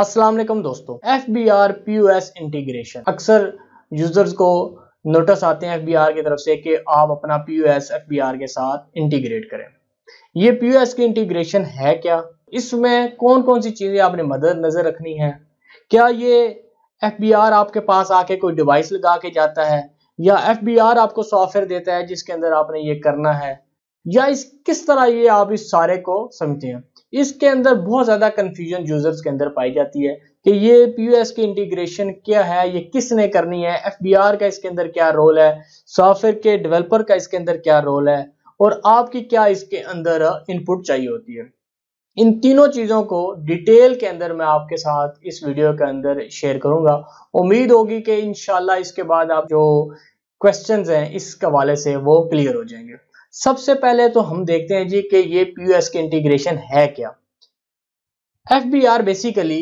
वालेकुम दोस्तों F B R P U S integration अक्सर यूजर्स को नोटिस आते हैं एफ बी आर की तरफ से कि आप अपना P U S F B R के साथ इंटीग्रेट करें ये पी यू एस की इंटीग्रेशन है क्या इसमें कौन कौन सी चीज़ें आपने मदद नज़र रखनी है क्या ये एफ बी आर आपके पास आके कोई डिवाइस लगा के जाता है या एफ बी आर आपको सॉफ्टवेयर देता है जिसके अंदर आपने ये करना है या इस किस तरह ये आप इस सारे को समझते हैं इसके अंदर बहुत ज़्यादा कन्फ्यूजन यूजर्स के अंदर पाई जाती है कि ये पीयूएस की इंटीग्रेशन क्या है ये किसने करनी है एफबीआर का इसके अंदर क्या रोल है सॉफ्टवेयर के डेवलपर का इसके अंदर क्या रोल है और आपकी क्या इसके अंदर इनपुट चाहिए होती है इन तीनों चीज़ों को डिटेल के अंदर मैं आपके साथ इस वीडियो के अंदर शेयर करूंगा उम्मीद होगी कि इन इसके बाद आप जो क्वेश्चंस हैं इस हवाले से वो क्लियर हो जाएंगे सबसे पहले तो हम देखते हैं जी कि ये पीयूएस के इंटीग्रेशन है क्या आर बेसिकली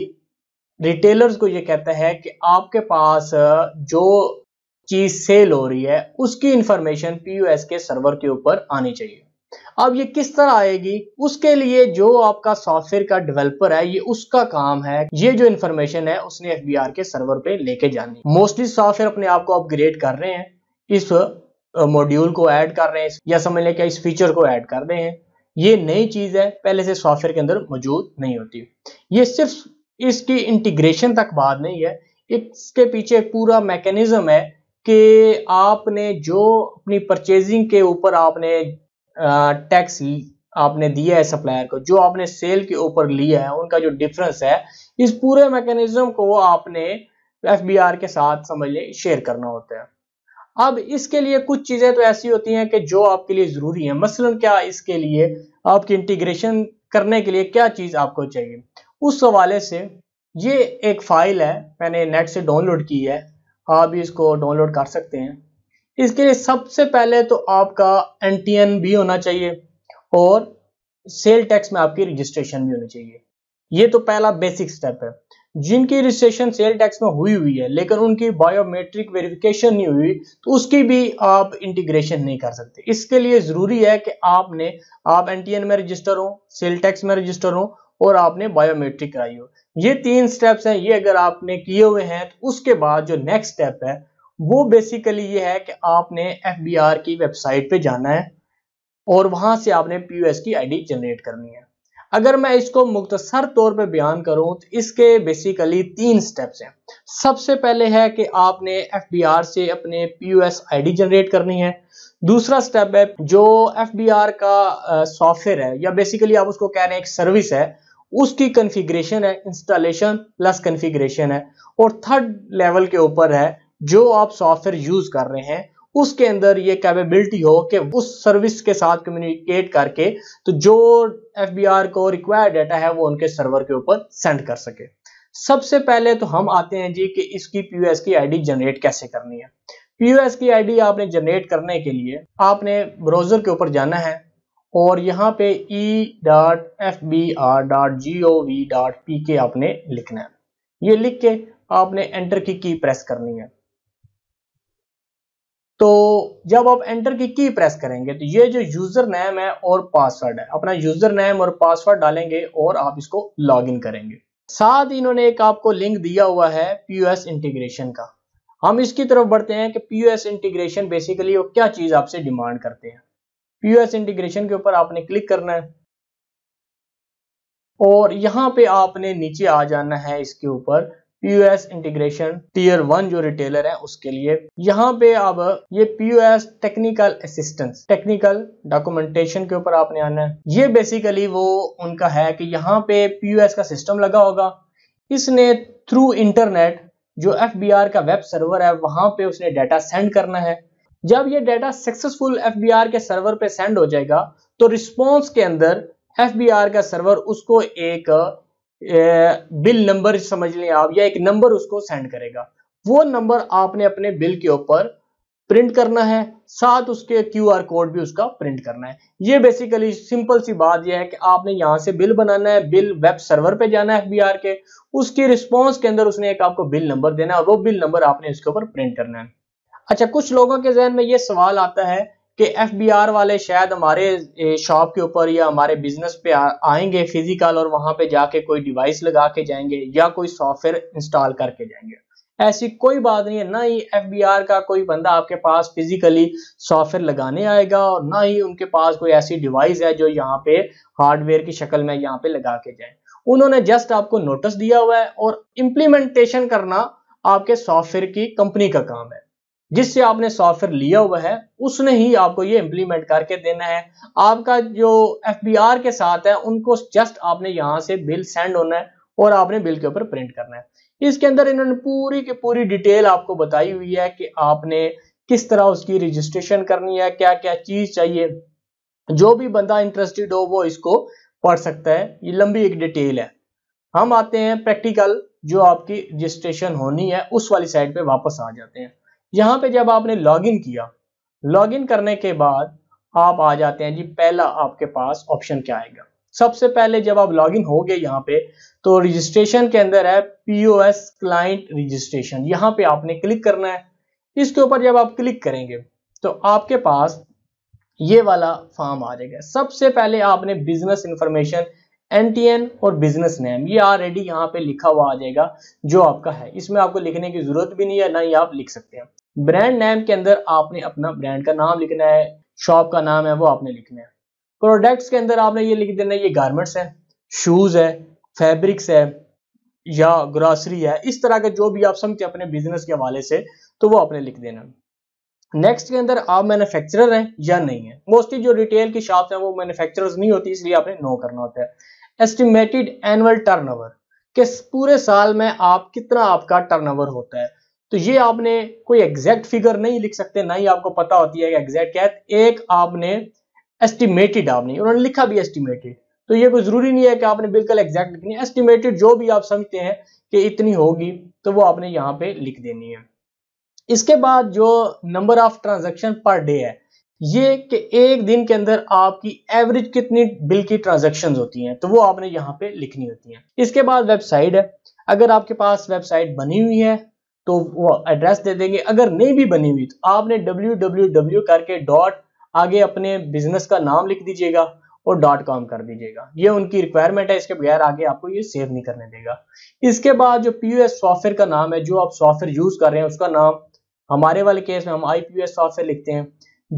रिटेलर्स को ये कहता है कि आपके पास uh, जो चीज सेल हो रही है उसकी इंफॉर्मेशन पीयूएस के सर्वर के ऊपर आनी चाहिए अब ये किस तरह आएगी उसके लिए जो आपका सॉफ्टवेयर का डेवलपर है ये उसका काम है ये जो इंफॉर्मेशन है उसने एफ के सर्वर पे लेके जानी मोस्टली सॉफ्टवेयर अपने आप को अपग्रेड कर रहे हैं इस मॉड्यूल को ऐड कर रहे हैं या समझ लें क्या इस फीचर को ऐड कर रहे हैं ये नई चीज़ है पहले से सॉफ्टवेयर के अंदर मौजूद नहीं होती ये सिर्फ इसकी इंटीग्रेशन तक बात नहीं है इसके पीछे पूरा मैकेनिज्म है कि आपने जो अपनी परचेजिंग के ऊपर आपने टैक्स आपने दिया है सप्लायर को जो आपने सेल के ऊपर लिया है उनका जो डिफरेंस है इस पूरे मैकेनिज्म को आपने एफ के साथ समझ लें शेयर करना होता है अब इसके लिए कुछ चीज़ें तो ऐसी होती हैं कि जो आपके लिए ज़रूरी है मसलन क्या इसके लिए आपकी इंटीग्रेशन करने के लिए क्या चीज़ आपको चाहिए उस हवाले से ये एक फ़ाइल है मैंने नेट से डाउनलोड की है आप भी इसको डाउनलोड कर सकते हैं इसके लिए सबसे पहले तो आपका एन भी होना चाहिए और सेल टैक्स में आपकी रजिस्ट्रेशन भी होनी चाहिए ये तो पहला बेसिक स्टेप है जिनकी रजिस्ट्रेशन सेल टैक्स में हुई हुई है लेकिन उनकी बायोमेट्रिक वेरिफिकेशन नहीं हुई तो उसकी भी आप इंटीग्रेशन नहीं कर सकते इसके लिए ज़रूरी है कि आपने आप एनटीएन में रजिस्टर हो सेल टैक्स में रजिस्टर हो और आपने बायोमेट्रिक कराई हो ये तीन स्टेप्स हैं ये अगर आपने किए हुए हैं तो उसके बाद जो नेक्स्ट स्टेप है वो बेसिकली ये है कि आपने एफ की वेबसाइट पे जाना है और वहां से आपने पी की आई जनरेट करनी है अगर मैं इसको मुख्तसर तौर पे बयान करूं तो इसके बेसिकली तीन स्टेप्स हैं सबसे पहले है कि आपने एफ से अपने पी यू जनरेट करनी है दूसरा स्टेप है जो एफ का सॉफ्टवेयर है या बेसिकली आप उसको कह रहे हैं एक सर्विस है उसकी कन्फिग्रेशन है इंस्टॉलेशन प्लस कन्फिग्रेशन है और थर्ड लेवल के ऊपर है जो आप सॉफ्टवेयर यूज कर रहे हैं उसके अंदर ये कैपेबिलिटी हो कि उस सर्विस के साथ कम्युनिकेट करके तो जो एफ को रिक्वायर्ड डाटा है वो उनके सर्वर के ऊपर सेंड कर सके सबसे पहले तो हम आते हैं जी कि इसकी एस की आईडी जनरेट कैसे करनी है एस की आईडी आपने जनरेट करने के लिए आपने ब्राउजर के ऊपर जाना है और यहाँ पे e.fbr.gov.pk आपने लिखना है ये लिख के आपने एंटर की की प्रेस करनी है तो जब आप एंटर की की प्रेस करेंगे तो ये जो यूज़र नेम है और पासवर्ड है अपना यूज़र नेम और पासवर्ड डालेंगे और आप इसको लॉगिन करेंगे साथ ही इन्होंने एक आपको लिंक दिया हुआ है पीओएस इंटीग्रेशन का हम इसकी तरफ बढ़ते हैं कि पीओएस इंटीग्रेशन बेसिकली वो क्या चीज़ आपसे डिमांड करते हैं पीओएस इंटीग्रेशन के ऊपर आपने क्लिक करना है और यहाँ पे आपने नीचे आ जाना है इसके ऊपर पीओएस इंटीग्रेशन टीयर वन जो रिटेलर है उसके लिए यहाँ पे अब ये POS technical assistance technical documentation के ऊपर आपने आना है ये बेसिकली वो उनका है कि यहाँ पे पीओएस का सिस्टम लगा होगा इसने थ्रू इंटरनेट जो एफ का वेब सर्वर है वहां पे उसने डाटा सेंड करना है जब ये डाटा सक्सेसफुल एफ के सर्वर पे सेंड हो जाएगा तो रिस्पॉन्स के अंदर एफ का सर्वर उसको एक बिल नंबर समझ लें आप या एक नंबर उसको सेंड करेगा वो नंबर आपने अपने बिल के ऊपर प्रिंट करना है साथ उसके क्यू आर कोड भी उसका प्रिंट करना है ये बेसिकली सिंपल सी बात यह है कि आपने यहां से बिल बनाना है बिल वेब सर्वर पे जाना है एफ के उसकी रिस्पॉन्स के अंदर उसने एक आपको बिल नंबर देना है और वो बिल नंबर आपने इसके ऊपर प्रिंट करना है अच्छा कुछ लोगों के जहन में ये सवाल आता है कि आर वाले शायद हमारे शॉप के ऊपर या हमारे बिजनेस पे आएंगे फिजिकल और वहां पे जाके कोई डिवाइस लगा के जाएंगे या कोई सॉफ्टवेयर इंस्टॉल करके जाएंगे ऐसी कोई बात नहीं है ना ही आर का कोई बंदा आपके पास फिजिकली सॉफ्टवेयर लगाने आएगा और ना ही उनके पास कोई ऐसी डिवाइस है जो यहाँ पे हार्डवेयर की शक्ल में यहाँ पे लगा के जाए उन्होंने जस्ट आपको नोटिस दिया हुआ है और इम्प्लीमेंटेशन करना आपके सॉफ्टवेयर की कंपनी का काम है जिससे आपने सॉफ्टवेयर लिया हुआ है उसने ही आपको ये इम्प्लीमेंट करके देना है आपका जो एफ के साथ है उनको जस्ट आपने यहाँ से बिल सेंड होना है और आपने बिल के ऊपर प्रिंट करना है इसके अंदर इन्होंने पूरी की पूरी डिटेल आपको बताई हुई है कि आपने किस तरह उसकी रजिस्ट्रेशन करनी है क्या क्या चीज चाहिए जो भी बंदा इंटरेस्टेड हो वो इसको पढ़ सकता है ये लंबी एक डिटेल है हम आते हैं प्रैक्टिकल जो आपकी रजिस्ट्रेशन होनी है उस वाली साइड पे वापस आ जाते हैं यहाँ पे जब आपने लॉगिन किया लॉगिन करने के बाद आप आ जाते हैं जी पहला आपके पास ऑप्शन क्या आएगा सबसे पहले जब आप लॉगिन हो गए यहाँ पे तो रजिस्ट्रेशन के अंदर है पीओएस क्लाइंट रजिस्ट्रेशन यहाँ पे आपने क्लिक करना है इसके ऊपर जब आप क्लिक करेंगे तो आपके पास ये वाला फॉर्म आ जाएगा सबसे पहले आपने बिजनेस इंफॉर्मेशन एन और बिजनेस नेम ये ऑलरेडी यहाँ पे लिखा हुआ आ जाएगा जो आपका है इसमें आपको लिखने की जरूरत भी नहीं है ना ही आप लिख सकते हैं ब्रांड नेम के अंदर आपने अपना ब्रांड का नाम लिखना है शॉप का नाम है वो आपने लिखना है प्रोडक्ट्स के अंदर आपने ये लिख देना है ये गारमेंट्स है शूज है फैब्रिक्स है या ग्रॉसरी है इस तरह का जो भी आप समझते अपने बिजनेस के हवाले से तो वो आपने लिख देना नेक्स्ट के अंदर आप मैन्युफैक्चरर हैं या नहीं है मोस्टली जो रिटेल की शॉप है वो मैन्युफैक्चरर्स नहीं होती इसलिए आपने नो करना होता है एस्टिमेटेड एनुअल टर्नओवर किस पूरे साल में आप कितना आपका टर्नओवर होता है तो ये आपने कोई एग्जैक्ट फिगर नहीं लिख सकते ना ही आपको पता होती है एग्जैक्ट क्या है एक आपने एस्टिमेटेड आपने उन्होंने लिखा भी एस्टिमेटेड तो ये कोई जरूरी नहीं है कि आपने बिल्कुल एग्जैक्ट लिखनी है एस्टिमेटेड जो भी आप समझते हैं कि इतनी होगी तो वो आपने यहाँ पे लिख देनी है इसके बाद जो number of transaction per day है ये कि एक दिन के अंदर आपकी एवरेज कितनी बिल की ट्रांजेक्शन होती हैं तो वो आपने यहाँ पे लिखनी होती है इसके बाद वेबसाइट है अगर आपके पास वेबसाइट बनी हुई है तो वो एड्रेस दे देंगे अगर नहीं भी बनी हुई तो आपने डब्ल्यू करके डॉट आगे अपने बिजनेस का नाम लिख दीजिएगा और डॉट कॉम कर दीजिएगा ये उनकी रिक्वायरमेंट है इसके बगैर आगे आपको ये सेव नहीं करने देगा इसके बाद जो पी सॉफ्टवेयर का नाम है जो आप सॉफ्टवेयर यूज कर रहे हैं उसका नाम हमारे वाले केस में हम आई सॉफ्टवेयर लिखते हैं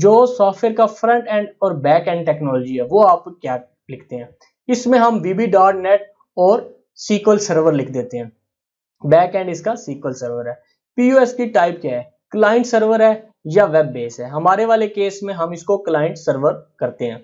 जो सॉफ्टवेयर का फ्रंट एंड और बैक एंड टेक्नोलॉजी है वो आप क्या लिखते हैं इसमें हम वीबी डॉट नेट और सीक्वल सर्वर लिख देते हैं बैक एंड इसका सीक्वल सर्वर है पीयूएस की टाइप क्या है क्लाइंट सर्वर है या वेब बेस है हमारे वाले केस में हम इसको क्लाइंट सर्वर करते हैं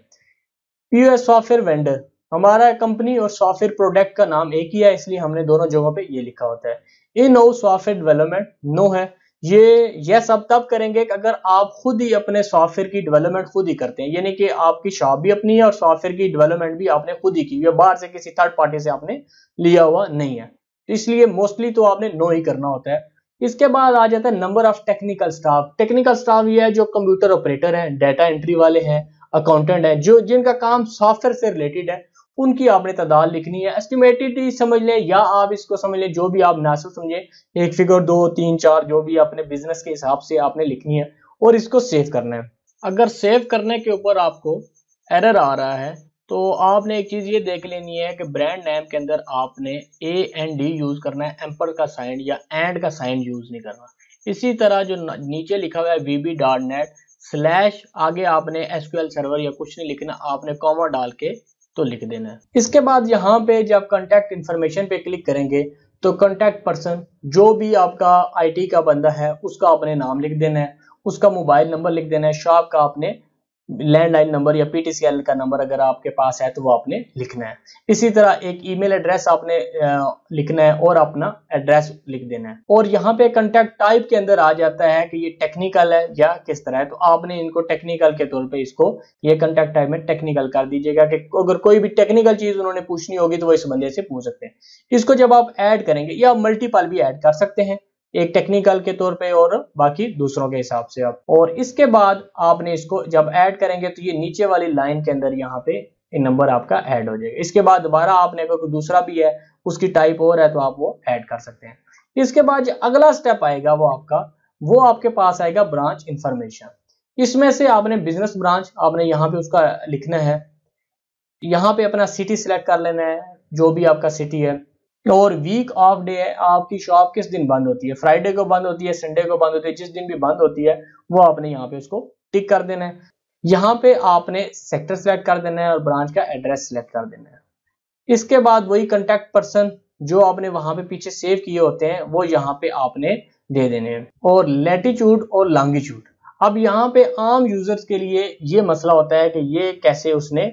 पीयूएस सॉफ्टवेयर वेंडर हमारा कंपनी और सॉफ्टवेयर प्रोडक्ट का नाम एक ही है इसलिए हमने दोनों जगहों पे ये लिखा होता है ए नो सॉफ्टवेयर डेवलपमेंट नो है ये ये सब तब करेंगे कि अगर आप खुद ही अपने सॉफ्टवेयर की डेवलपमेंट खुद ही करते हैं यानी कि आपकी शॉप भी अपनी है और सॉफ्टवेयर की डेवलपमेंट भी आपने खुद ही की हुई है बाहर से किसी थर्ड पार्टी से आपने लिया हुआ नहीं है तो इसलिए मोस्टली तो आपने नो ही करना होता है इसके बाद आ जाता है number of technical staff technical staff ये है जो कंप्यूटर ऑपरेटर हैं डाटा एंट्री वाले हैं अकाउंटेंट हैं जो जिनका काम सॉफ्टवेयर से रिलेटेड है उनकी आपने तादाद लिखनी है एस्टिमेटेड समझ लें या आप इसको समझ लें जो भी आप नासिब समझें एक फिगर दो तीन चार जो भी अपने बिजनेस के हिसाब से आपने लिखनी है और इसको सेव करना है अगर सेव करने के ऊपर आपको एरर आ रहा है तो आपने एक चीज़ ये देख लेनी है कि ब्रांड नेम के अंदर आपने ए एंड डी यूज़ करना है एम्पर का साइन या एंड का साइन यूज़ नहीं करना इसी तरह जो नीचे लिखा हुआ है V B dot net slash आगे आपने एसक्यूएल सर्वर या कुछ नहीं लिखना आपने कॉमा डाल के तो लिख देना है इसके बाद यहाँ पे जब कॉन्टैक्ट इन्फॉर्मेशन पे क्लिक करेंगे तो कॉन्टैक्ट पर्सन जो भी आपका टी का बंदा है उसका आपने नाम लिख देना है उसका मोबाइल नंबर लिख देना है शॉप का आपने लाइन नंबर या पीटीसीएल का नंबर अगर आपके पास है तो वो आपने लिखना है इसी तरह एक ईमेल एड्रेस आपने लिखना है और अपना एड्रेस लिख देना है और यहाँ पे कंटेक्ट टाइप के अंदर आ जाता है कि ये टेक्निकल है या किस तरह है तो आपने इनको टेक्निकल के तौर पे इसको ये कंटेक्ट टाइप में टेक्निकल कर दीजिएगा कि अगर कोई भी टेक्निकल चीज उन्होंने पूछनी होगी तो वो इस बंदे से पूछ सकते हैं इसको जब आप ऐड करेंगे या मल्टीपल भी ऐड कर सकते हैं एक टेक्निकल के तौर पे और बाकी दूसरों के हिसाब से आप और इसके बाद आपने इसको जब ऐड करेंगे तो ये नीचे वाली लाइन के अंदर यहाँ पे नंबर आपका ऐड हो जाएगा इसके बाद दोबारा आपने अगर कोई दूसरा भी है उसकी टाइप और है तो आप वो ऐड कर सकते हैं इसके बाद जो अगला स्टेप आएगा वो आपका वो आपके पास आएगा ब्रांच इंफॉर्मेशन इसमें से आपने बिजनेस ब्रांच आपने यहाँ पे उसका लिखना है यहाँ पे अपना सिटी सिलेक्ट कर लेना है जो भी आपका सिटी है और वीक ऑफ डे है आपकी शॉप किस दिन बंद होती है फ्राइडे को बंद होती है संडे को बंद होती है जिस दिन भी बंद होती है वो आपने यहाँ पे उसको टिक कर देना है यहाँ पे आपने सेक्टर सेलेक्ट कर देना है और ब्रांच का एड्रेस सिलेक्ट कर देना है इसके बाद वही कंटेक्ट पर्सन जो आपने वहां पे पीछे सेव किए होते हैं वो यहाँ पे आपने दे देने हैं और लेटीट्यूड और लॉन्गिट्यूड अब यहाँ पे आम यूजर्स के लिए ये मसला होता है कि ये कैसे उसने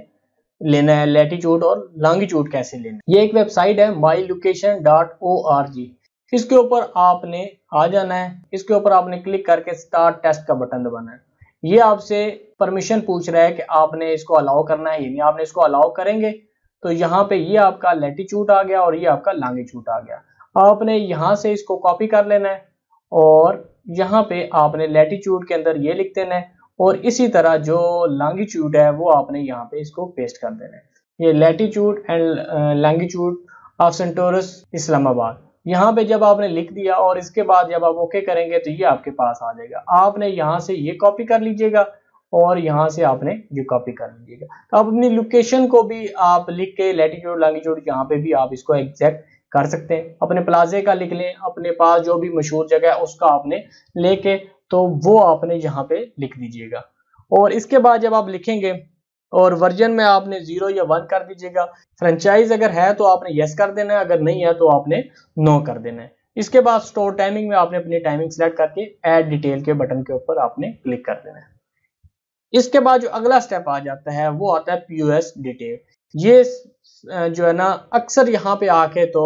लेना है लेटीट्यूड और लॉन्गिट्यूड कैसे लेना है ये एक वेबसाइट है my location dot O R G इसके ऊपर आपने आ जाना है इसके ऊपर आपने क्लिक करके स्टार्ट टेस्ट का बटन दबाना है ये आपसे परमिशन पूछ रहा है कि आपने इसको अलाउ करना है यानी आपने इसको अलाउ करेंगे तो यहाँ पे ये आपका लेटीट्यूड आ गया और ये आपका लॉन्गिट्यूड आ गया आपने यहाँ से इसको कॉपी कर लेना है और यहाँ पे आपने लेटीट्यूड के अंदर ये लिख देना है और इसी तरह जो लॉन्गिट्यूड है वो आपने यहाँ पे इसको पेस्ट कर देना है ये latitude and longitude of Centaurus Islamabad यहाँ पे जब आपने लिख दिया और इसके बाद जब आप ओके करेंगे तो ये आपके पास आ जाएगा आपने यहाँ से ये कॉपी कर लीजिएगा और यहाँ से आपने ये कॉपी कर लीजिएगा तो आप अपनी लोकेशन को भी आप लिख के लेटीट्यूड लॉन्गिट्यूड यहाँ पे भी आप इसको एग्जैक्ट कर सकते हैं अपने प्लाजे का लिख लें अपने पास जो भी मशहूर जगह है उसका आपने लेके तो वो आपने यहाँ पे लिख दीजिएगा और इसके बाद जब आप लिखेंगे और वर्जन में आपने जीरो या वन कर दीजिएगा फ्रेंचाइज अगर है तो आपने यस कर देना है अगर नहीं है तो आपने नो कर देना है इसके बाद स्टोर टाइमिंग में आपने अपनी टाइमिंग सेलेक्ट करके एड डिटेल के बटन के ऊपर आपने क्लिक कर देना है इसके बाद जो अगला स्टेप आ जाता है वो आता है पीओएस डिटेल ये जो है ना अक्सर यहाँ पे आके तो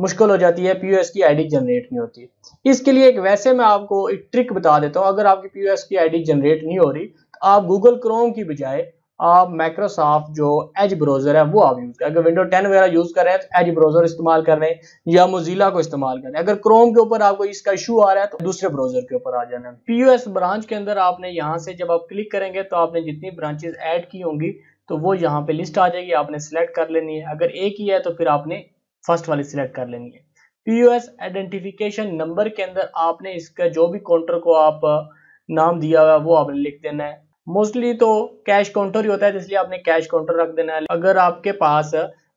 मुश्किल हो जाती है पीओएस की आईडी जनरेट नहीं होती इसके लिए एक वैसे मैं आपको एक ट्रिक बता देता हूँ अगर आपकी पीओएस की आईडी जनरेट नहीं हो रही तो आप गूगल क्रोम की बजाय आप माइक्रोसॉफ्ट जो एज ब्राउजर है वो आप यूज करें अगर विंडो 10 वगैरह यूज कर रहे हैं तो एज ब्राउजर इस्तेमाल कर रहे हैं या मोजिला को इस्तेमाल कर रहे हैं अगर क्रोम के ऊपर आपको इसका इशू आ रहा है तो दूसरे ब्राउजर के ऊपर आ जाना है पीयूएस ब्रांच के अंदर आपने यहाँ से जब आप क्लिक करेंगे तो आपने जितनी ब्रांचेज एड की होंगी तो वो यहाँ पे लिस्ट आ जाएगी आपने सेलेक्ट कर लेनी है अगर एक ही है तो फिर आपने फर्स्ट वाली सिलेक्ट कर लेनी है पीओएस आइडेंटिफिकेशन नंबर के अंदर आपने इसका जो भी काउंटर को आप नाम दिया हुआ वो आपने लिख देना है मोस्टली तो कैश काउंटर ही होता है इसलिए आपने कैश काउंटर रख देना है अगर आपके पास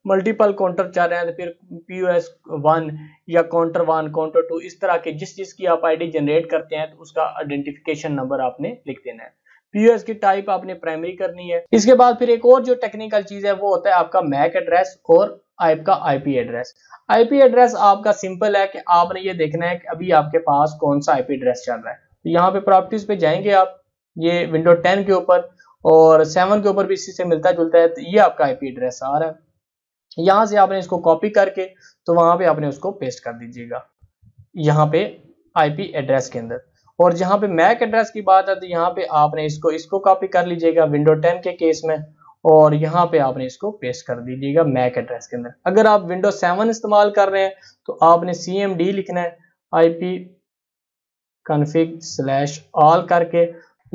मल्टीपल काउंटर चल रहे हैं तो फिर पी ओ एस वन या काउंटर वन काउंटर टू इस तरह के जिस चीज़ की आप आईडी जनरेट करते हैं तो उसका आइडेंटिफिकेशन नंबर आपने लिख देना है पीओएस की टाइप आपने प्राइमरी करनी है इसके बाद फिर एक और जो टेक्निकल चीज है वो होता है आपका मैक एड्रेस और आपका आईपी एड्रेस आईपी एड्रेस आपका सिंपल है कि आपने ये देखना है कि अभी आपके पास कौन सा आईपी एड्रेस चल रहा है तो यहाँ पे प्रॉपर्टीज पे जाएंगे आप ये विंडो टेन के ऊपर और सेवन के ऊपर भी इसी से मिलता जुलता है तो ये आपका आईपी एड्रेस आ रहा है यहां से आपने इसको कॉपी करके तो वहां पे आपने उसको पेस्ट कर दीजिएगा यहाँ पे आईपी एड्रेस के अंदर और जहां पे मैक एड्रेस की बात है तो यहाँ पे आपने इसको इसको कॉपी कर लीजिएगा विंडो टेन के केस में और यहाँ पे आपने इसको पेस्ट कर दीजिएगा मैक एड्रेस के अंदर अगर आप विंडो सेवन इस्तेमाल कर रहे हैं तो आपने सी एम डी लिखना है I P config slash all करके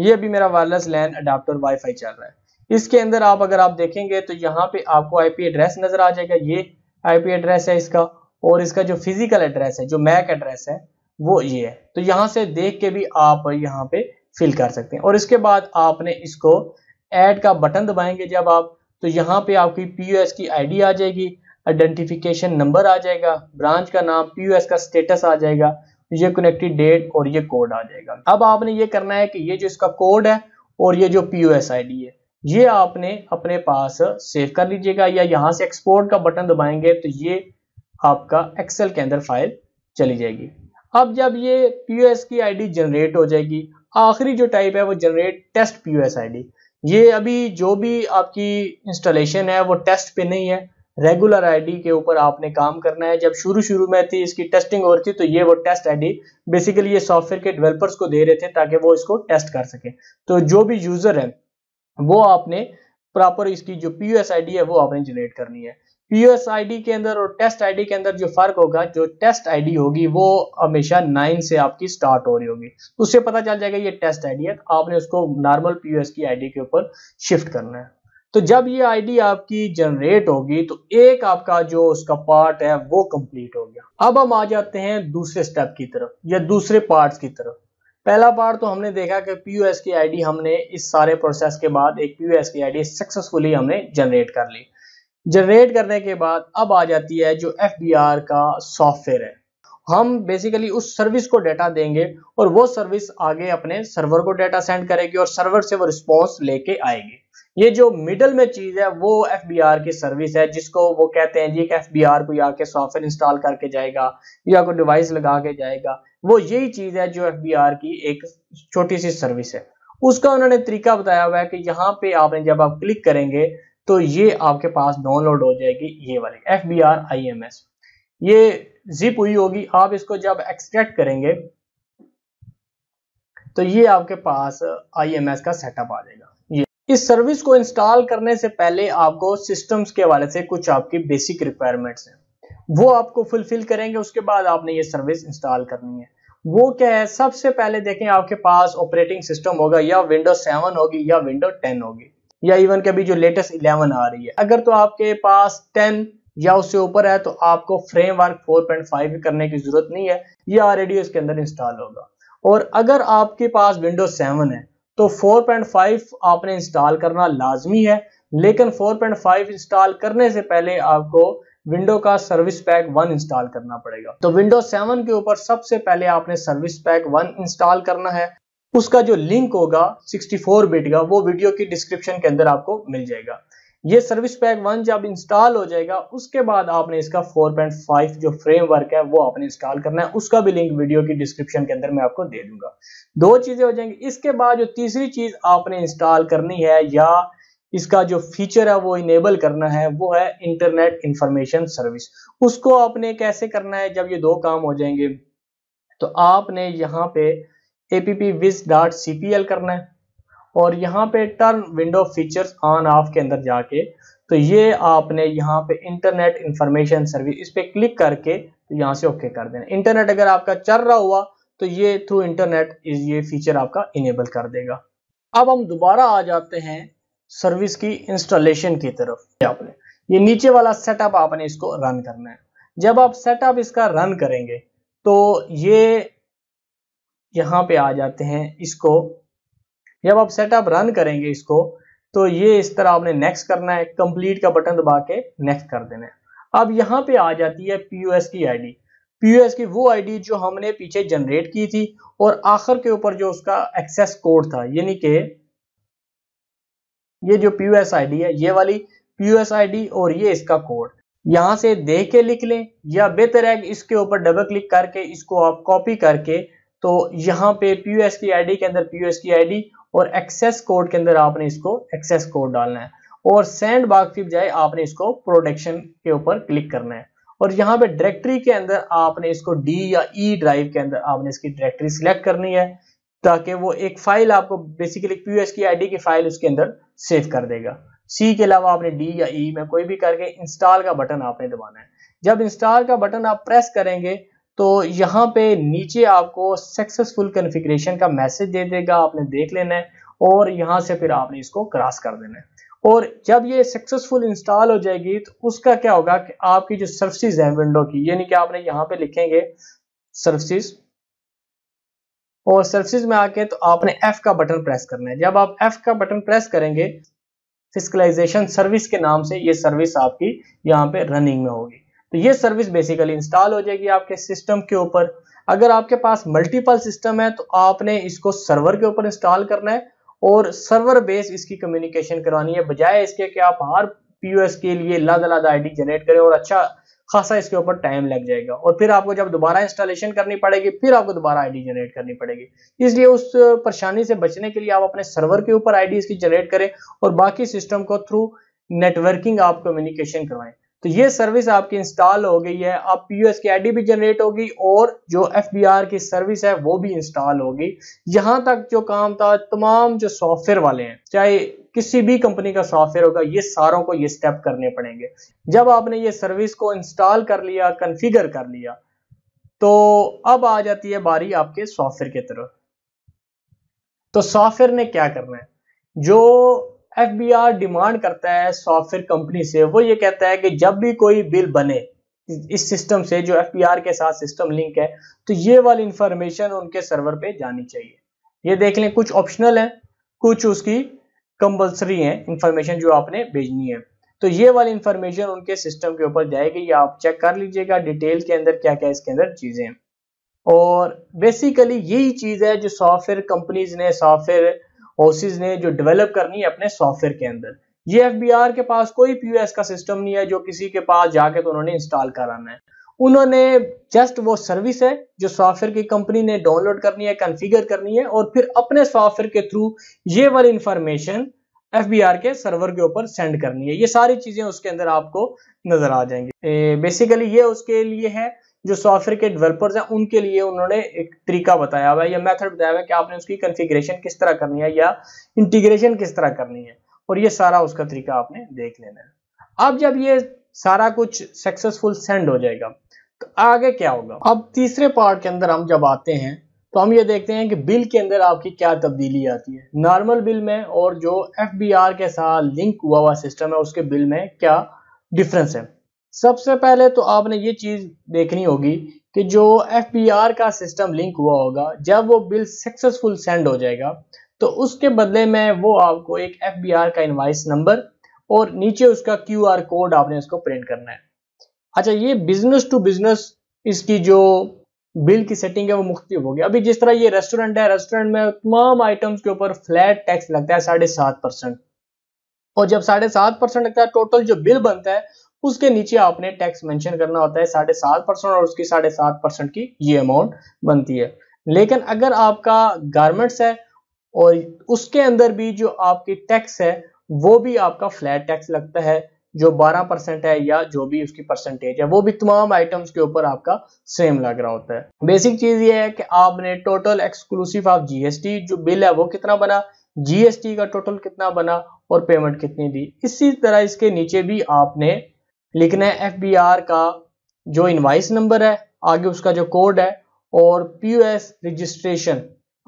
ये अभी मेरा वायरलेस लैन अडाप्टर वाईफाई चल रहा है इसके अंदर आप अगर आप देखेंगे तो यहाँ पे आपको आईपी एड्रेस नजर आ जाएगा ये आईपी एड्रेस है इसका और इसका जो फिजिकल एड्रेस है जो मैक एड्रेस है वो ये है तो यहाँ से देख के भी आप यहाँ पे फिल कर सकते हैं और इसके बाद आपने इसको ऐड का बटन दबाएंगे जब आप तो यहाँ पे आपकी पीयूएस की आईडी आ जाएगी आइडेंटिफिकेशन नंबर आ जाएगा ब्रांच का नाम पीयूएस का स्टेटस आ जाएगा ये कनेक्टेड डेट और ये कोड आ जाएगा अब आपने ये करना है कि ये जो इसका कोड है और ये जो आई आईडी है ये आपने अपने पास सेव कर लीजिएगा या यहाँ से एक्सपोर्ट का बटन दबाएंगे तो ये आपका एक्सेल के अंदर फाइल चली जाएगी अब जब ये पीओएस की आईडी जनरेट हो जाएगी आखिरी जो टाइप है वो जनरेट टेस्ट पीओएस आईडी ये अभी जो भी आपकी इंस्टॉलेशन है वो टेस्ट पे नहीं है रेगुलर आईडी के ऊपर आपने काम करना है जब शुरू शुरू में थी इसकी टेस्टिंग हो रही थी तो ये वो टेस्ट आईडी बेसिकली ये सॉफ्टवेयर के डेवलपर्स को दे रहे थे ताकि वो इसको टेस्ट कर सके तो जो भी यूजर है वो आपने प्रॉपर इसकी जो पी यू है वो आपने जनरेट करनी है पीओएस आईडी के अंदर और टेस्ट आईडी के अंदर जो फर्क होगा जो टेस्ट आईडी होगी वो हमेशा नाइन से आपकी स्टार्ट हो रही होगी तो उससे पता चल जाएगा ये टेस्ट आईडी है तो आपने उसको नॉर्मल पीओएस की आईडी के ऊपर शिफ्ट करना है तो जब ये आईडी आपकी जनरेट होगी तो एक आपका जो उसका पार्ट है वो कंप्लीट हो गया अब हम आ जाते हैं दूसरे स्टेप की तरफ या दूसरे पार्ट की तरफ पहला पार्ट तो हमने देखा कि पीओएस की आईडी हमने इस सारे प्रोसेस के बाद एक पीओएस की आईडी सक्सेसफुली हमने जनरेट कर ली जनरेट करने के बाद अब आ जाती है जो एफ का सॉफ्टवेयर है हम बेसिकली उस सर्विस को डाटा देंगे और वो सर्विस आगे अपने सर्वर को डाटा सेंड करेगी और सर्वर से वो रिस्पॉन्स लेके आएगी ये जो मिडल में चीज है वो एफ की सर्विस है जिसको वो कहते हैं जी बी एफ कोई आके सॉफ्टवेयर इंस्टॉल करके जाएगा या कोई डिवाइस लगा के जाएगा वो यही चीज है जो एफ की एक छोटी सी सर्विस है उसका उन्होंने तरीका बताया हुआ है कि यहाँ पे आपने जब आप क्लिक करेंगे तो ये आपके पास डाउनलोड हो जाएगी ये वाली F B R I M S ये जिप हुई होगी आप इसको जब एक्सट्रैक्ट करेंगे तो ये आपके पास आई एम एस का सेटअप आ जाएगा ये इस सर्विस को इंस्टॉल करने से पहले आपको सिस्टम्स के हवाले से कुछ आपकी बेसिक रिक्वायरमेंट्स हैं वो आपको फुलफिल करेंगे उसके बाद आपने ये सर्विस इंस्टॉल करनी है वो क्या है सबसे पहले देखें आपके पास ऑपरेटिंग सिस्टम होगा या विंडो सेवन होगी या विंडो टेन होगी या इवन के अभी जो लेटेस्ट इलेवन आ रही है अगर तो आपके पास टेन या उससे ऊपर है तो आपको फ्रेमवर्क 4.5 करने की जरूरत नहीं है ये ऑलरेडी इसके अंदर इंस्टॉल होगा और अगर आपके पास विंडोज सेवन है तो 4.5 आपने इंस्टॉल करना लाजमी है लेकिन 4.5 इंस्टॉल करने से पहले आपको विंडो का सर्विस पैक वन इंस्टॉल करना पड़ेगा तो विंडोज सेवन के ऊपर सबसे पहले आपने सर्विस पैक वन इंस्टॉल करना है उसका जो लिंक होगा 64 बिट का वो वीडियो की डिस्क्रिप्शन के अंदर आपको मिल जाएगा ये सर्विस पैक वन जब इंस्टॉल हो जाएगा उसके बाद आपने इसका 4.5 जो फ्रेमवर्क है वो आपने इंस्टॉल करना है उसका भी लिंक वीडियो की डिस्क्रिप्शन के अंदर मैं आपको दे दूंगा दो चीजें हो जाएंगी इसके बाद जो तीसरी चीज आपने इंस्टॉल करनी है या इसका जो फीचर है वो इनेबल करना है वो है इंटरनेट इंफॉर्मेशन सर्विस उसको आपने कैसे करना है जब ये दो काम हो जाएंगे तो आपने यहाँ पे एपीपी विज डॉट सीपीएल करना है और यहाँ पे turn window features on off के अंदर जाके तो ये आपने यहाँ पे इंटरनेट इंफॉर्मेशन सर्विस इस पर क्लिक करके तो यहाँ से ओके कर देना इंटरनेट अगर आपका चल रहा हुआ तो ये थ्रू इंटरनेट ये फीचर आपका इनेबल कर देगा अब हम दोबारा आ जाते हैं सर्विस की इंस्टॉलेशन की तरफ आपने ये नीचे वाला सेटअप आपने इसको रन करना है जब आप सेटअप इसका रन करेंगे तो ये यहाँ पे आ जाते हैं इसको जब आप सेटअप रन करेंगे इसको तो ये इस तरह आपने नेक्स्ट करना है कंप्लीट का बटन दबा के नेक्स्ट कर देना है अब यहाँ पे आ जाती है पीओएस की आईडी पीओएस की वो आईडी जो हमने पीछे जनरेट की थी और आखिर के ऊपर जो उसका एक्सेस कोड था यानी कि ये जो पीओएस आईडी है ये वाली पीओएस आईडी और ये इसका कोड यहां से देख के लिख लें या बेहतर है इसके ऊपर डबल क्लिक करके इसको आप कॉपी करके तो यहां पे पीओएस की आईडी के अंदर पी की आईडी और एक्सेस कोड के अंदर आपने इसको एक्सेस कोड डालना है और सेंड बाग की बजाय आपने इसको प्रोडक्शन के ऊपर क्लिक करना है और यहाँ पे डायरेक्टरी के अंदर आपने इसको डी या ई e ड्राइव के अंदर आपने इसकी डायरेक्टरी सिलेक्ट करनी है ताकि वो एक फाइल आपको बेसिकली पीयूएस की आईडी की फाइल उसके अंदर सेव कर देगा सी के अलावा आपने डी या ई e में कोई भी करके इंस्टॉल का बटन आपने दबाना है जब इंस्टॉल का बटन आप प्रेस करेंगे तो यहाँ पे नीचे आपको सक्सेसफुल कन्फिग्रेशन का मैसेज दे देगा आपने देख लेना है और यहाँ से फिर आपने इसको क्रॉस कर देना है और जब ये सक्सेसफुल इंस्टॉल हो जाएगी तो उसका क्या होगा कि आपकी जो सर्विसेज है विंडो की यानी कि आपने यहाँ पे लिखेंगे सर्विसेज और सर्विसेज में आके तो आपने एफ का बटन प्रेस करना है जब आप एफ का बटन प्रेस करेंगे फिजिकलाइजेशन सर्विस के नाम से ये सर्विस आपकी यहाँ पे रनिंग में होगी तो ये सर्विस बेसिकली इंस्टॉल हो जाएगी आपके सिस्टम के ऊपर अगर आपके पास मल्टीपल सिस्टम है तो आपने इसको सर्वर के ऊपर इंस्टॉल करना है और सर्वर बेस इसकी कम्युनिकेशन करवानी है बजाय इसके कि आप हर पीओएस के लिए अलग अलग आईडी जनरेट करें और अच्छा खासा इसके ऊपर टाइम लग जाएगा और फिर आपको जब दोबारा इंस्टॉलेशन करनी पड़ेगी फिर आपको दोबारा आईडी जनरेट करनी पड़ेगी इसलिए उस परेशानी से बचने के लिए आप अपने सर्वर के ऊपर आईडी इसकी जनरेट करें और बाकी सिस्टम को थ्रू नेटवर्किंग आप कम्युनिकेशन करवाएं तो ये सर्विस आपकी इंस्टॉल हो गई है अब पीयूएस की आईडी भी जनरेट होगी और जो एफबीआर की सर्विस है वो भी इंस्टॉल होगी यहां तक जो काम था तमाम जो सॉफ्टवेयर वाले हैं चाहे किसी भी कंपनी का सॉफ्टवेयर होगा ये सारों को ये स्टेप करने पड़ेंगे जब आपने ये सर्विस को इंस्टॉल कर लिया कन्फिगर कर लिया तो अब आ जाती है बारी आपके सॉफ्टवेयर की तरफ तो सॉफ्टवेयर ने क्या करना है जो एफबीआर डिमांड करता है सॉफ्टवेयर कंपनी से वो ये कहता है कि जब भी कोई बिल बने इस सिस्टम से जो एफबीआर के साथ सिस्टम लिंक है तो ये वाली इंफॉर्मेशन उनके सर्वर पे जानी चाहिए ये देख लें कुछ ऑप्शनल है कुछ उसकी कंपल्सरी है इंफॉर्मेशन जो आपने भेजनी है तो ये वाली इंफॉर्मेशन उनके सिस्टम के ऊपर जाएगी ये आप चेक कर लीजिएगा डिटेल के अंदर क्या क्या इसके अंदर चीजें हैं और बेसिकली यही चीज है जो सॉफ्टवेयर कंपनीज ने सॉफ्टवेयर ओसिस ने जो डेवलप करनी है अपने सॉफ्टवेयर के अंदर ये एफ के पास कोई पी का सिस्टम नहीं है जो किसी के पास जाके तो उन्होंने इंस्टॉल कराना है उन्होंने जस्ट वो सर्विस है जो सॉफ्टवेयर की कंपनी ने डाउनलोड करनी है कॉन्फ़िगर करनी है और फिर अपने सॉफ्टवेयर के थ्रू ये वाली इंफॉर्मेशन एफ के सर्वर के ऊपर सेंड करनी है ये सारी चीजें उसके अंदर आपको नजर आ जाएंगी बेसिकली ये उसके लिए है जो सॉफ्टवेयर के डेवलपर्स हैं उनके लिए उन्होंने एक तरीका बताया हुआ है या मेथड बताया हुआ है कि आपने उसकी कन्फिग्रेशन किस तरह करनी है या इंटीग्रेशन किस तरह करनी है और ये सारा उसका तरीका आपने देख लेना है अब जब ये सारा कुछ सक्सेसफुल सेंड हो जाएगा तो आगे क्या होगा अब तीसरे पार्ट के अंदर हम जब आते हैं तो हम ये देखते हैं कि बिल के अंदर आपकी क्या तब्दीली आती है नॉर्मल बिल में और जो एफ के साथ लिंक हुआ हुआ सिस्टम है उसके बिल में क्या डिफरेंस है सबसे पहले तो आपने ये चीज़ देखनी होगी कि जो एफ का सिस्टम लिंक हुआ होगा जब वो बिल सक्सेसफुल सेंड हो जाएगा तो उसके बदले में वो आपको एक एफ का इन्वाइस नंबर और नीचे उसका क्यू कोड आपने उसको प्रिंट करना है अच्छा ये बिजनेस टू बिजनेस इसकी जो बिल की सेटिंग है वो मुख्तलिफ होगी अभी जिस तरह ये रेस्टोरेंट है रेस्टोरेंट में तमाम आइटम्स के ऊपर फ्लैट टैक्स लगता है साढ़े सात परसेंट और जब साढ़े सात परसेंट लगता है टोटल जो बिल बनता है उसके नीचे आपने टैक्स मेंशन करना होता है साढ़े सात परसेंट और उसकी साढ़े सात परसेंट की ये अमाउंट बनती है लेकिन अगर आपका गारमेंट्स है और उसके अंदर भी जो आपकी टैक्स है वो भी आपका फ्लैट टैक्स लगता है जो 12 परसेंट है या जो भी उसकी परसेंटेज है वो भी तमाम आइटम्स के ऊपर आपका सेम लग रहा होता है बेसिक चीज ये है कि आपने टोटल एक्सक्लूसिव ऑफ जीएसटी जो बिल है वो कितना बना जीएसटी का टोटल कितना बना और पेमेंट कितनी दी इसी तरह इसके नीचे भी आपने लिखना है एफ का जो इनवाइस नंबर है आगे उसका जो कोड है और P registration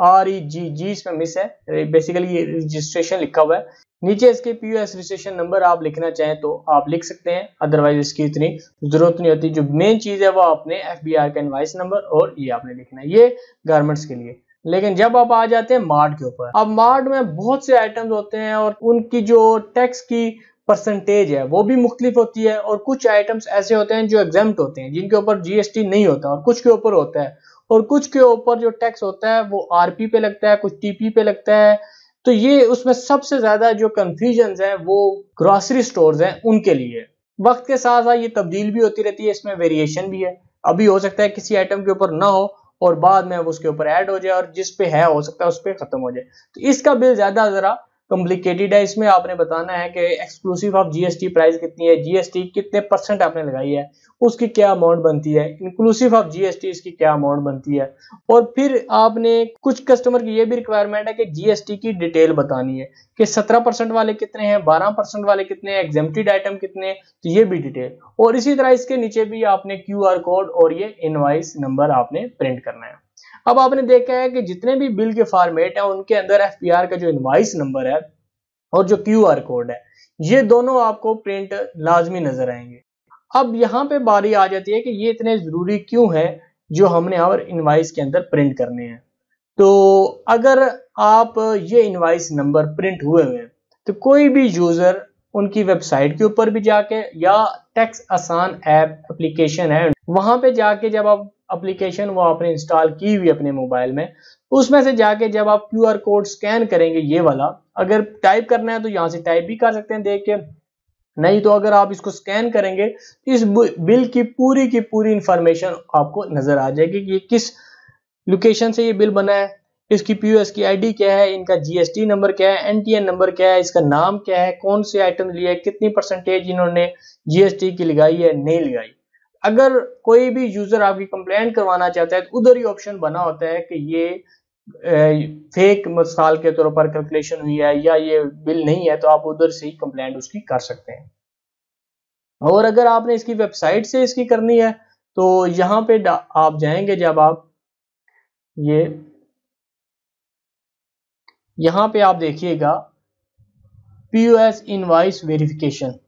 R E G G इसमें मिस है बेसिकली ये रजिस्ट्रेशन लिखा हुआ है नीचे इसके पीओएस रजिस्ट्रेशन नंबर आप लिखना चाहें तो आप लिख सकते हैं अदरवाइज इसकी इतनी जरूरत नहीं होती जो मेन चीज है वो आपने एफ का इनवाइस नंबर और ये आपने लिखना है ये गारमेंट्स के लिए लेकिन जब आप आ जाते हैं मार्ट के ऊपर अब मार्ट में बहुत से आइटम्स होते हैं और उनकी जो टैक्स की परसेंटेज है वो भी मुख्तलिफ होती है और कुछ आइटम्स ऐसे होते हैं जो एग्जाम होते हैं जिनके ऊपर जीएसटी नहीं होता और कुछ के ऊपर होता है और कुछ के ऊपर जो टैक्स होता है वो आरपी पे लगता है कुछ टीपी पे लगता है तो ये उसमें सबसे ज्यादा जो कंफ्यूजन है वो ग्रॉसरी स्टोर है उनके लिए वक्त के साथ साथ ये तब्दील भी होती रहती है इसमें वेरिएशन भी है अभी हो सकता है किसी आइटम के ऊपर ना हो और बाद में उसके ऊपर ऐड हो जाए और जिस पे है हो सकता है उस पर खत्म हो जाए तो इसका बिल ज्यादा जरा कॉम्प्लिकेटेड है इसमें आपने बताना है कि एक्सक्लूसिव ऑफ जीएसटी प्राइस कितनी है जीएसटी कितने परसेंट आपने लगाई है उसकी क्या अमाउंट बनती है इंक्लूसिव ऑफ जीएसटी इसकी क्या अमाउंट बनती है और फिर आपने कुछ कस्टमर की ये भी रिक्वायरमेंट है कि जीएसटी की डिटेल बतानी है कि 17 परसेंट वाले कितने हैं 12 परसेंट वाले कितने हैं एग्जेम्प्टेड आइटम कितने हैं तो ये भी डिटेल और इसी तरह इसके नीचे भी आपने क्यू कोड और ये इनवाइस नंबर आपने प्रिंट करना है अब आपने देखा है कि जितने भी बिल के फॉर्मेट है उनके अंदर एफ का जो इन्वाइस नंबर है और जो क्यू कोड है ये दोनों आपको प्रिंट लाजमी नजर आएंगे अब यहाँ पे बारी आ जाती है कि ये इतने ज़रूरी क्यों है जो हमने और इन्वाइस के अंदर प्रिंट करने हैं तो अगर आप ये इन्वाइस नंबर प्रिंट हुए हुए हैं तो कोई भी यूज़र उनकी वेबसाइट के ऊपर भी जाके या टैक्स आसान ऐप एप्लीकेशन है वहां पे जाके जब आप अप्लीकेशन वो आपने इंस्टॉल की हुई अपने मोबाइल में तो उसमें से जाके जब आप क्यू आर कोड स्कैन करेंगे ये वाला अगर टाइप करना है तो यहाँ से टाइप भी कर सकते हैं देख के नहीं तो अगर आप इसको स्कैन करेंगे तो इस बिल की पूरी की पूरी इंफॉर्मेशन आपको नजर आ जाएगी कि ये किस लोकेशन से ये बिल बना है इसकी पी की आईडी क्या है इनका जीएसटी नंबर क्या है एनटीएन नंबर क्या है इसका नाम क्या है कौन से आइटम लिए कितनी परसेंटेज इन्होंने जीएसटी की लगाई है नहीं लगाई अगर कोई भी यूजर आपकी कंप्लेंट करवाना चाहता है तो उधर ही ऑप्शन बना होता है कि ये फेक मिसाल के तौर पर कैलकुलेशन हुई है या ये बिल नहीं है तो आप उधर से ही कंप्लेंट उसकी कर सकते हैं और अगर आपने इसकी वेबसाइट से इसकी करनी है तो यहां पे आप जाएंगे जब आप ये यहां पे आप देखिएगा P O S invoice verification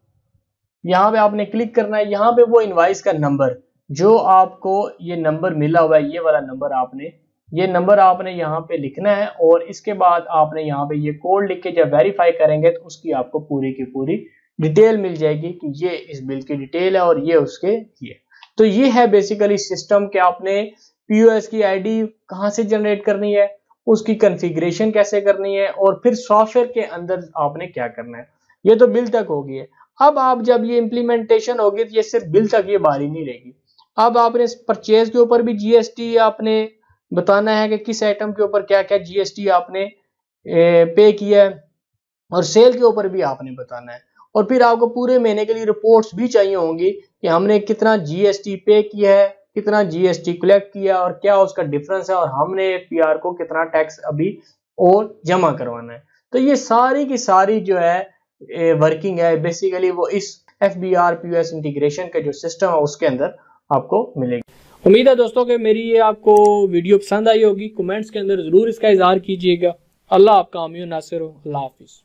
यहाँ पे आपने क्लिक करना है यहाँ पे वो इनवाइस का नंबर जो आपको ये नंबर मिला हुआ है ये वाला नंबर आपने ये नंबर आपने यहाँ पे लिखना है और इसके बाद आपने यहाँ पे ये कोड लिख के जब वेरीफाई करेंगे तो उसकी आपको पूरी की पूरी डिटेल मिल जाएगी कि ये इस बिल की डिटेल है और ये उसके ये तो ये है बेसिकली सिस्टम के आपने पीओएस की आईडी कहाँ से जनरेट करनी है उसकी कन्फिग्रेशन कैसे करनी है और फिर सॉफ्टवेयर के अंदर आपने क्या करना है ये तो बिल तक होगी है अब आप जब ये इम्प्लीमेंटेशन होगी तो ये सिर्फ बिल तक ये बारी नहीं रहेगी अब आपने परचेज के ऊपर भी जीएसटी आपने बताना है कि किस आइटम के ऊपर क्या क्या जीएसटी आपने पे किया है और सेल के ऊपर भी आपने बताना है और फिर आपको पूरे महीने के लिए रिपोर्ट्स भी चाहिए होंगी कि हमने कितना जीएसटी पे किया है कितना जीएसटी कलेक्ट किया और क्या उसका डिफरेंस है और हमने पीआर को कितना टैक्स अभी और जमा करवाना है तो ये सारी की सारी जो है वर्किंग है बेसिकली वो इस F B R P S integration का जो सिस्टम है उसके अंदर आपको मिलेगी उम्मीद है दोस्तों कि मेरी ये आपको वीडियो पसंद आई होगी कमेंट्स के अंदर ज़रूर इसका इजहार कीजिएगा अल्लाह आपका आमिर नासिर हो अल्लाह हाफिज़